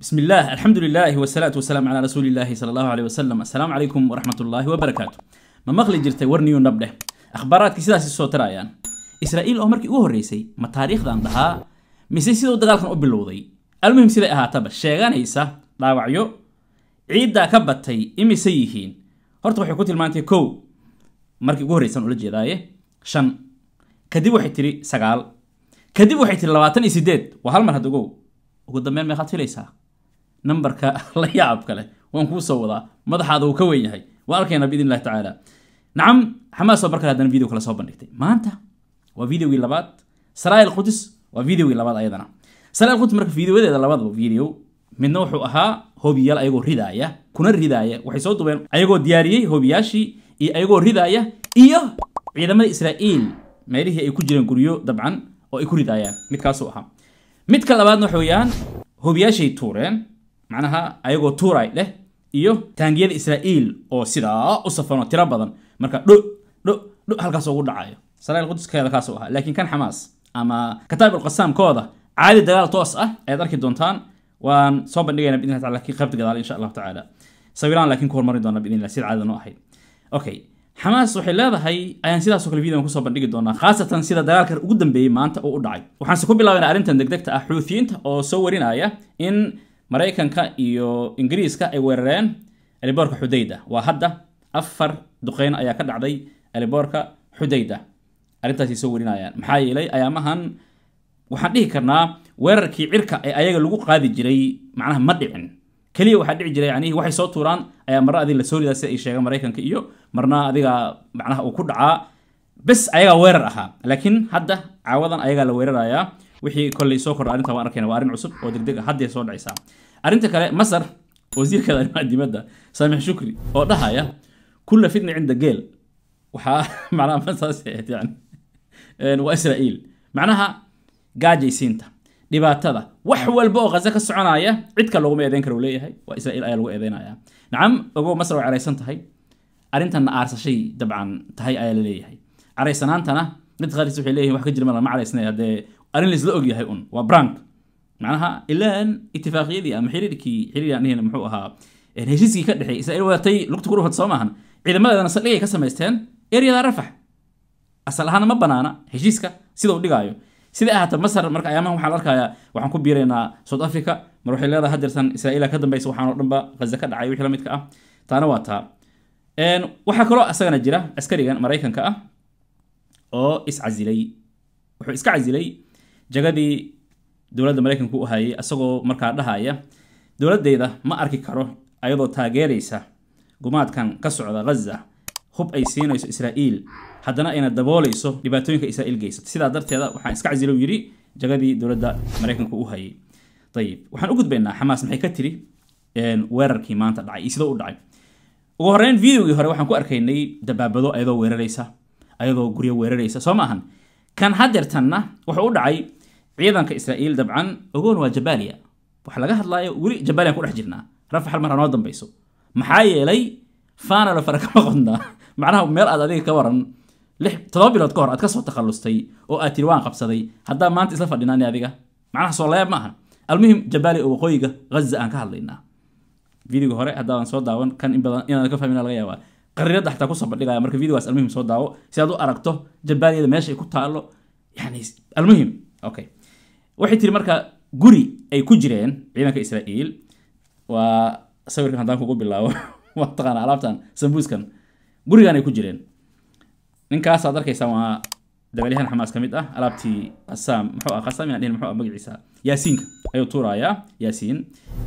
بسم الله الحمد لله والصلاة والسلام على رسول الله صلى الله عليه وسلم السلام عليكم ورحمة الله وبركاته ما مغلي جرت ورنيو نبده أخبارات كسيدة سيسو ترايان إسرائيل أمرك إيوه الرئيسي ما تاريخ دان دها ميسي سيدو دغال خان أبلو المهم سيدة إها تبا الشيغان إيسا لا وعيو عيد دا كبتاي إمي سيهين هورتو حيو كوتي المانتي كو مارك إيوه الرئيسان أولي جيداي شن كديبو حيتري سقال كديبو حيتري لواتن إسيديد وهل مرهدو جو. وقدام مين ما خاطر ليسها nambarka la yaacabka leh waan kuu soo wadaa madaxaada uu ka weyn yahay waan arkaynaa biidn illahi tacaala nacam xamaasoo markale haddana video kale soo bandhigtay maanta waa videogii labaad saraa'il quds waa videogii labaad ayadana saraa'il quds marka videoyadeeda labadaba video midna wuxuu ahaa hoobiyaal ayagoo ridaaya kuna ridaaya waxay soo dubeen ayagoo diyaariyey hoobiyaashii iyo ayagoo ridaaya iyo ciidamada israa'iil meelihii ay ku jireen guryo dabcan oo ay ku ridaayaan midkaasuu ahaa midka labaadna waxa weeyaan hoobiyaashay tuureen macnaha ayagoo tuuray leh iyo taangiyada israa'iil oo sidaa u safano tiro badan marka dho dho dho halkaas ugu dhacayo saraa'iil quduskeeda kaasu ahaa laakiin kan xamaas ama kataa'ib ulqasaamkooda caadi dagaal toos ah ayaad arki doontaan waan soo bandhigayna bidin allah taala kii qabdi gadaal insha allahu tacaala sawiraan laakiin ku hormarin doona bidin allah sida caadada noo ahayd okay xamaas waxay leedahay ayaan sidaasoo kale videoan kusoo bandhigi doonaa khaasatan sida dagaalka ugu dambeeyey maanta uu u dhacay waxaanse ku bilaabaynaa arrintan degdegta ah xuutiyiinta oo soo warinaya in maraykanka iyo ingiriiska ay weerareen eliboorka xudayda waa hadda afar duqeyn ayaa ka dhacday eliboorka xudayda arrintaasay soo werinayaan maxaa yeelay ayaamahan waxaan dhihi karnaa weerarkii cirka ee ayaga lagu qaadi jiray macnaha ma dhicin keliya waxaa dhici jiray yani waxay soo tuuraan ayaa marna adiga la ridaa si ay sheegaan maraykanka iyo marna adiga macnaha uu ku dhacaa bes ayagaa weerar ahaa laakiin hadda caawadan ayagaa la weerarayaa وحي كل يسوق كر أرنتها وأركينه وأرن عصب ودقدق حد يسوق العيسى أرنت كلا مصر وزير كذا ما أدري مدة سامح شكري وده هيا كل فتنة عند جيل وحا معناها مصر يعني وإسرائيل معناها قاجي سينتا دبات هذا وحول البوغة زك السعناية عدك لو ما يدين كروليه هاي وإسرائيل أيا لو يدين أيا نعم أبو مصر وعلي سنت هاي أرنت أن أرس شيء طبعا تهاي أيا لليه هاي عريسان أنت أنا سوحي ليه وحكي جرمنا ما عريسنا هذا أرين لز لقى هاي أون وبرانك معناها إلان اتفاقية دي أم حريرك حرير يعني هنا محوها إن يعني هي جزكي كده حي إسرائيل وطي لقط كروه تصامهن إذا ما أنا صلي إيه كسم يستهن إيري على رفح أصلها أنا ما بنانا هي جزكا سيدو دي قايو سيدا أحد مصر مرك أيامه وحلال كايا وحن كبيرنا سود أفريقيا مروح إلى هذا هدرسن إسرائيل كده بيسو حنا نبى غزة كده عايو حلمة كأ تانا واتها إن وحكروا أسرع نجرة أسكري كان مريكان كأ أو إس عزلي وحو إس jagadii dowladda maraykanku u hayay isagoo markaa dhahaya dowladeyda ma arki karo ayadoo taageeraysa gumaadkan ka socda ghaza hub ay siinayso israa'iil haddana ayna daboolayso dhibaatooyinka israa'iil geysata sidaa darteeda waxaan iska casilow yidhi jagadii dowladda maraykanku u hayay ayib waxaan u gudbaynaa xamaas maxay ka tiri weerarkii maanta dhacay iyo sidoo u dhacay ugu horreyn videogii hore waxaan ku arkaynay dabaabado ayadoo weeraraysa ayadoo guryo weeraraysa soo ma kan haddeertanna wuxuu u dhacay ciidanka israa'iil dabcan ogoon waa jabaaliya waxa laga hadlayo weli jabaaliyan ku dhex jirnaa rafax hal mar hanoo dambayso maxaa yeelay faana la fara kama qodnaa macnaha meel aad adiga ka waran todoba bilood ka hor aad kasoo takhallustay oo aad tiri waan qabsaday haddaa maanta isla fadhinaa ni adiga macnaha soo layaab ma aha almuhim jabaali oo waqooyiga ghaza aan ka hadlaynaa فيديو هوري هذا سو داون كان ان بدن ان كفهم ان لغا يابا قريرada xataa ku soo bandhigaaya marka videogaas almuhim soo daawo si aad u aragto jabaaniyada meesha ay ku taalo yani almuhim okay waxay tiri marka guri ay ku jireen ciidanka israa'iil waa sawirkan haddaan kugu bilaabo waa taqaana alaabtan sambuuskan gurigan ay ku jireen ninkaasaad arkaysaa waa dabaalyahan xamaas ka mid ah alaabtii qasaam muxuu ah qasaam inaan dhihin muxuu ah magaciisa yaasiinka ayuu tuurayaa yaasiin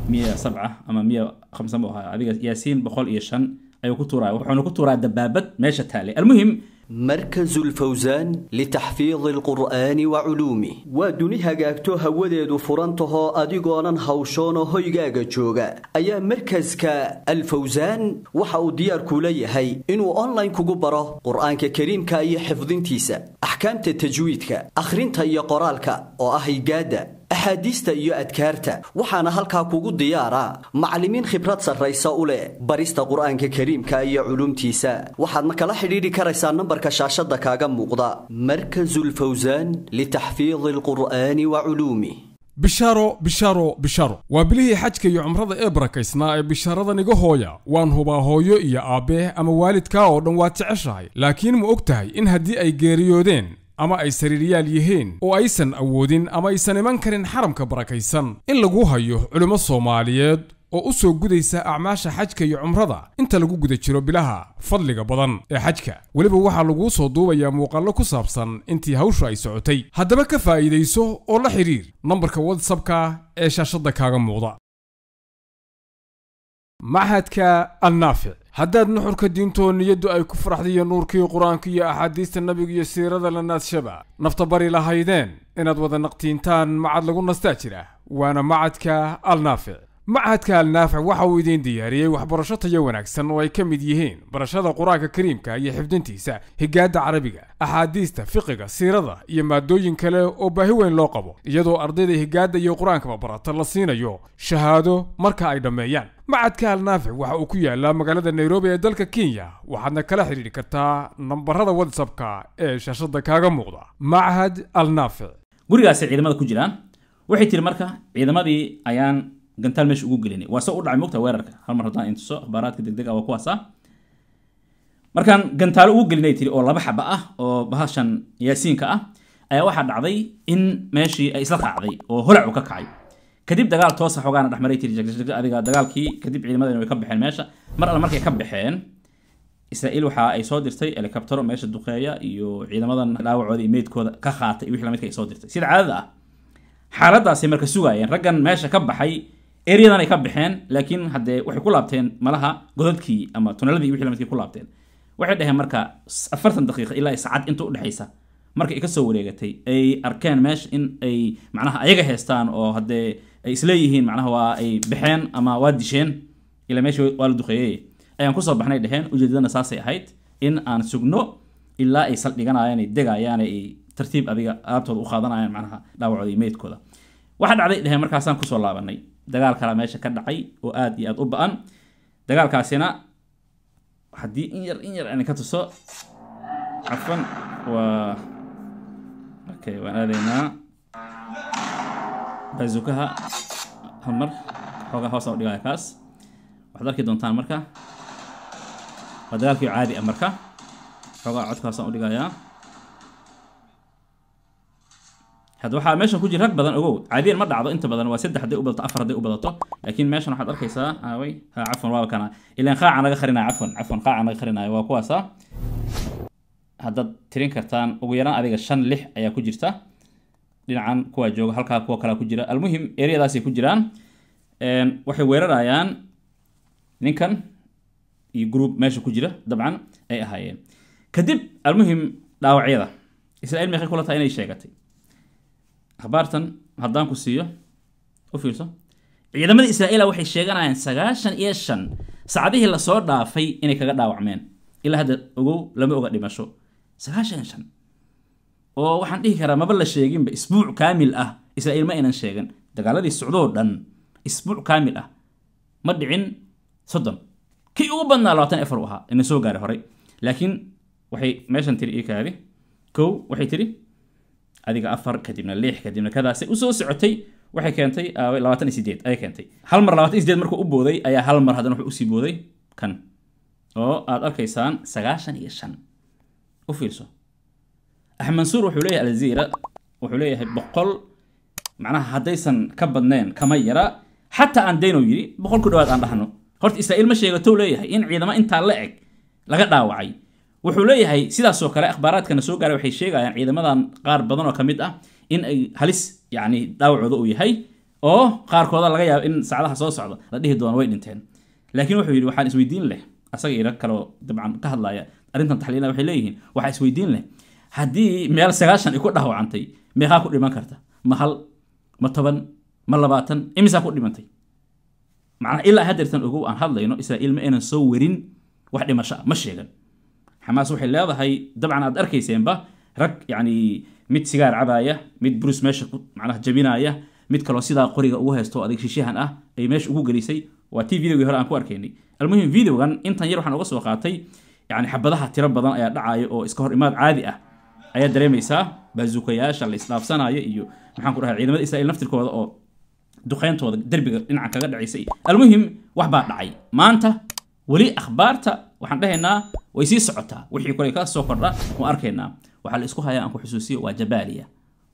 miya sabca ama miya khamsan buu ahaa adiga yaasiin boqol iyo shan ayuu ku tuuraya wuxuuna ku tuuraa dabaabad meesha taale almuhim مركز الفوزان لتحفيظ القرآن وعلومه وادوني هاقاكتو هاوديدو فرانتها أديقونا هاوشونا هايقاقا جوغا أيا مركز كا الفوزان وحاو ديار كولي هاي إنو أونلاين كوغبرا قرآن كريم كا أي حفظين تيسا أحكام تتجويد كا أخرين تايا قرالكا أو أهي قادة axaadiista iyo adkaarta waxaana halkaa kugu diyaaraa macallimiin khibrad sarraysa u leh barista qur'aanka kariimka iyo culumtiisa waxaadna kala xidhiidhi karaysaa nambarka shaashadda kaaga muuqda markasulfawsaan litaxfiidi alqur'aani wa culuumi bishaaro bishaaro bishaaro waa bilihii xajka iyo cumrada ee barakaysnaa ee bishaaradan iga hooya waan hubaa hooyo iyo aabbeeh ama waalidkaa oo dhan waad jeceshahay laakiin ma og tahay in haddii ay geeriyoodeen ama ay sariiryaal yihiin oo aysan awoodin ama aysan iman karin xaramka barakaysan in lagu hayo culimmo soomaaliyeed oo u soo gudaysa acmaasha xajka iyo cumrada inta lagu guda jiro bilaha fadliga badan ee xajka weliba waxaa laguu soo duubayaa muuqaallo ku saabsan intii hawshu ay socotay haddaba ka faa'iidayso oo la xidhiir nambarka watsapka ee shaashadda kaaga muuqda maxadka annaafic haddaad nuxurka diinto niyaddu ay ku faraxdiiyo nuurkii qur-aanka iyo axaadiista nabiga iyo siirada la naadshaba bari lahaydeen inaad wada naqtiintaan macad lagu nastaa jira waana macadka alnaafic macadka alnaafic waxa uu idiin diyaariyey waxbarasho tayo wanaagsan oo ay ka mid yihiin barashada qur-aanka kariimka iyo xifdintiisa higaadda carabiga axaadiista fiqiga siirada iyo maadooyin kale oo baahi weyn loo qabo iyadoo ardayda higaadda iyo qur-aankaba barata la siinayo shahaado marka ay dhammeeyaan macadka alnaafic waxa uu ku yaalaa magaalada nairobi ee dalka kenya waxaadna kala xidhiidhi kartaa nambarada whatsapka ee shaashadda kaaga muuqda machad alnaafic gurigaasay ciidamada ku jiraan waxay tiri marka ciidamadii ayaan gantaal meesha ugu gelinay waa soo u dhacay mogta weerarka hal haddaan intuso akhbaaraadka degdeg ah waa kuwaasa markaan gantaalo ugu gelinay tiri oo laba xaba ah oo bahashan yaasiinka ah ayaa waxaa dhacday in meeshii ay isla raacday oo holacu ka kacay kadib dagaal toosa ah xoogaana dhexmaray tiri adiga dagaalkii kadib ciidamadani way ka baxeen meesha mar alle markay ka baxeen israa'iil waxa ay soo dirtay helicabtero meesha duqeeya iyo ciidamadan dhaawacooda iyo meydkooda ka qaatay iyo wixii lamidka ay soo dirtay sida caadada ah xaaladdaasay marka sugaayeen raggan meesha ka baxay eryadan ay ka baxeen laakiin haddee waxay ku laabteen malaha godadkii ama tunaladii iyo lamidkii ku laabteen waxay dhaheen marka afartan daqiiqa ilaa saacad inta udhexaysa marka ay ka soo wareegatay ay arkeen meesha in ay macnaha ayaga heestaan oo haddee ay isleeyihiin macnaha waa ay baxeen ama waa disheen ilaa meesha waa la duqeeyey ayaan kusoo baxnay dheheen ujeedadana saasay ahayd in aan sugno ilaa ay saldhiganayaan ay degayaan ay tartiib adiga alaabtooda u qaadanayaan macnaha dhaawacooda iyo meydkooda waxaa dhacday dheheen markaasaan kusoo laabanay dagaal kala meesha ka dhacay oo aada iyo aada u ba-an dagaalkaasina haddii in yar in yar aan ka tuso cafan waa okay waan aadaynaa baazuukaha hamar xoogaa hoos u dhigaya kaas waxaad arki doontaan marka waa dagaalkii caadi ah marka xoogaa codkaasaan u dhigayaa hadda waxaa meeshan ku jira rag badan ogow caadiyan ma dhacdo inta badan waa saddex hadday u badato afar hadday u badato laakiin meeshan waxaad arkaysaa aaway ha cafwan waa kana ilaan qaaca naga kharinaya cafwan cafwan qaaca naga kharinaya waa kuwaasa haddaad tirin kartaan ugu yaraan adiga shan lix ayaa ku jirta dhinacan kuwa jooga halkaa kuwa kala ku jira almuhim eryadaasay ku jiraan waxay weerarayaan ninkan iyo group meesha ku jira dabcan ay ahaayeen kadib almuhim dhaawacyada israiil meeqay kula tahay inay sheegatay akhbaartan haddaan ku siiyo u fiirso ciidamada israa'iila waxay sheeganayaan sagaashan iyo shan sacdihii lasoo dhaafay inay kaga dhaawacmeen ilaa hadda ogow lama oga dhimasho sagaashan iyo shan oo waxaan dhihi karaa maba la sheeginba isbuuc kaamil ah israa'iil ma aynan sheegin dagaaladii socdoo dhan isbuuc kaamil ah ma dhicin soddon kii ugu badnaa labaatan efar u ahaa ina soo gaari horay laakiin waxay meeshan tiri ii kaadi kow waxay tiri adiga afar kadibna lix kadibna kadaasay usoo socotay waxay keentay labaatan iyo sideed ayay keentay hal mar labaatan iyo sideed markuu u booday ayaa hal mar haddana wuxuu usii booday kan oo aad arkaysaan sagaashan iyo shan u fiirso axmed mansuur wuxuu leeyahay aljaziira wuxuu leeyahay boqol macnaha haddaysan ka badneen kama yara xataa aan daynow yidhi boqol ku dhawaad aan dhahno horta israa'iil ma sheegatou leeyahay in ciidamo intaa la eg laga dhaawacay wuxuu leeyahay sidaasoo kale akhbaaraadkana soo gaaray waxay sheegayaan ciidamadan qaar badan oo ka mid ah in ay halis yacni dhaawacooda uu yahay oo qaarkooda laga yaabo in sacdaha soo socda la dhihi doono way dhinteen laakiin wuxuu yidhi waxaan isweydiin leh asaga iyo rag dabcan ka hadlaya arrintan taxliilna waxay leeyihiin waxaa isweydiin leh هدي مال سعاشن يكون ده هو عنتي مها كود ديمان كرتا محل مطبعاً ملباتن إمسا كود ديمان تي معنى إلا هدر تن أقو أن هذا ينو إسرائيل ما نصورين واحد مشا مشيلا حماس وحلا هذا هاي دبعا عند أركي سينبا رك يعني ميت سيجار عباية ميت بروس ماشي كود معناه جبيناية ميت كلاسيدا قريقة وها استوى ديك شيء هنا أه أي مش أقو جريسي وتي فيديو يهرا أنكو أركيني المهم فيديو كان إنت يروح أنا وصل وقعتي يعني حبضها تربضنا يا دعاء أو إسكهر إمام عادي ayaa dareemaysaa baazuukayaasha la isdhaafsanayo iyo maxaan ku dhahay ciidamada israa'iil naftirkooda oo duqeyntooda derbiga dhinaca kaga dhacaysay almuhim wax baa dhacay maanta weli akhbaarta waxaan dhahaynaa way sii socotaa wixii kore ka soo kordha waan arkaynaa waxaa la isku hayaa aan ku xusuusiyo waa jabaaliya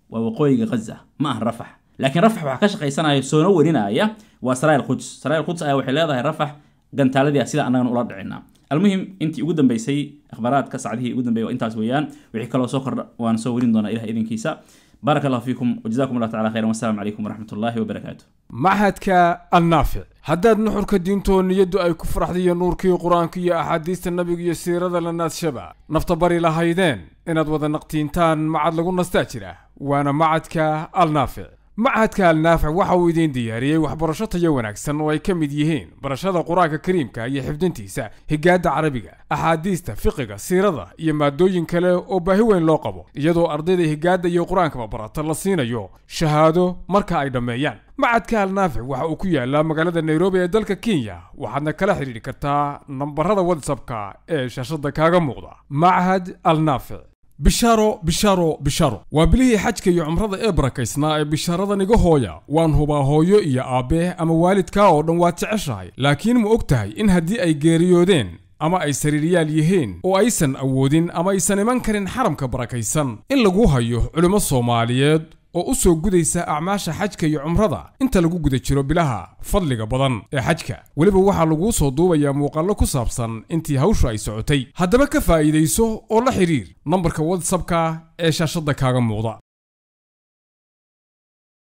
waa waqooyiga ghaza ma aha rafax laakiin rafax waxaa ka shaqaysanaya soona warinaya waa saraayil quds saraayil quds ayaa waxay leedahay rafax gantaaladiia sida annagana ula dhicinaa almuhim intii ugu dambeysay akhbaaraadka sacdihii ugu dambeeyay intaas weeyaan wixii kaloo soo kordha waan soo warin doonaa ilah idinkiisa baarak allahu fiikum wajazaakum allah tacala khayran wasalaamu calaykum waraxmatullaahi wabarakaatu machadka annaafic haddaad nuxurka diintoo niyaddu ay ku faraxdaiyo nuurkii qur-aanka iyo axaadiista nabiga iyo siirada la naadshaba nafta bari lahaydeen inaad wada naqtiintaan macad lagu nastaa jira waana macadka alnaafic machadka alnaafic waxa uu idiin diyaariyey waxbarasho tayo wanaagsan oo ay ka mid yihiin barashada qur-aanka kariimka iyo xifdintiisa higaadda carabiga axaadiista fiqiga siirada iyo maadooyin kale oo baahi weyn loo qabo iyadoo ardayda higaadda iyo qur-aankaba barata la siinayo shahaado marka ay dhammeeyaan macadka alnaafic waxa uu ku yaalaa magaalada nairobi ee dalka kenya waxaadna kala xidhiidhi kartaa nambarada whatsapka ee shaashadda kaaga muuqda machad alnaafic bishaaro bishaaro bishaaro waa bilihii xajka iyo cumrada ee barakaysnaa ee bishaaradan iga hooya waan hubaa hooyo iyo aabbeeh ama waalidkaa oo dhan waad jeceshahay laakiin ma og tahay in haddii ay geeriyoodeen ama ay sariiryaal yihiin oo aysan awoodin ama aysan iman karin xaramka barakaysan in lagu hayo culimmo soomaaliyeed oo u soo gudaysa acmaasha xajka iyo cumrada inta lagu guda jiro bilaha fadliga badan ee xajka weliba waxaa laguu soo duubayaa muuqaallo ku saabsan intii hawshu ay socotay haddaba ka faa'iidayso oo la xidhiir nambarka watsapka ee shaashadda kaaga muuqda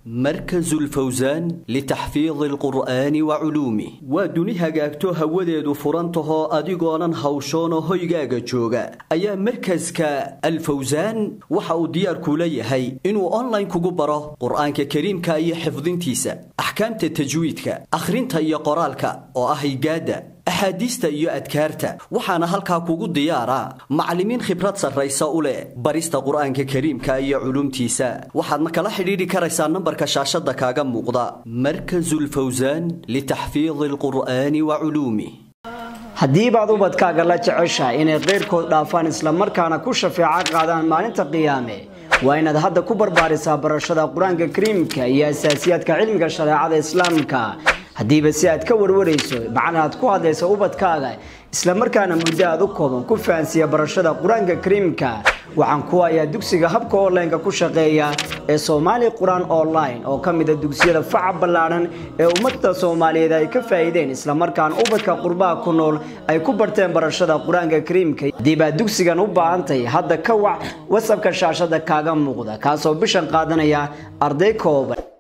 مركز الفوزان لتحفيظ القرآن وعلومه وادوني هاقاكتو هاوديدو فرانتها أديقونا هاوشونا هايقاقا جوغا أيا مركز كا الفوزان وحاو ديار كولي هاي إنو أونلاين كوغبرا قرآن كريم كاي حفظين تيسا أحكام تتجويد كا أخرين تاي قرالكا أو أهي قادة axaadiista iyo adkaarta waxaana halkaa kugu diyaaraa macalimiin khibrad sarraysa u leh barista qur-aanka kariimka iyo culumtiisa waxaadna kala xidhiidhi karaysaa nambarka shaashadda kaaga muuqda markasulfawsaan litaxfiidi alqur'aani wa culuumi haddii baad ubadkaaga la jeceshahay inay keyrkood dhaafaan islamarkaana ku shafeeca qaadaan maalinta qiyaame waa inaad hadda ku barbaarisaa barashada qur-aanka kariimka iyo asaasiyaadka cilmiga shareecada islaamka haddiiba si aad ka warwarayso macana aad ku hadlayso ubadkaaga isla markaana muddo aad u kooban ku fahansiiya barashada qur-aanka kariimka waxaan ku hayaa dugsiga habka online-ka ku shaqeeya ee soomaali qur-aan online oo ka mida ah dugsiyada faca ballaadhan ee ummadda soomaaliyeed ay ka faa'iideen islamarkaana ubadka qurbaha ku nool ay ku barteen barashada qur-aanka kariimka haddiiba dugsigan u baahantahay hadda ka wac wasabka shaashada kaaga muuqda kaasoo bishan qaadanaya arday kooban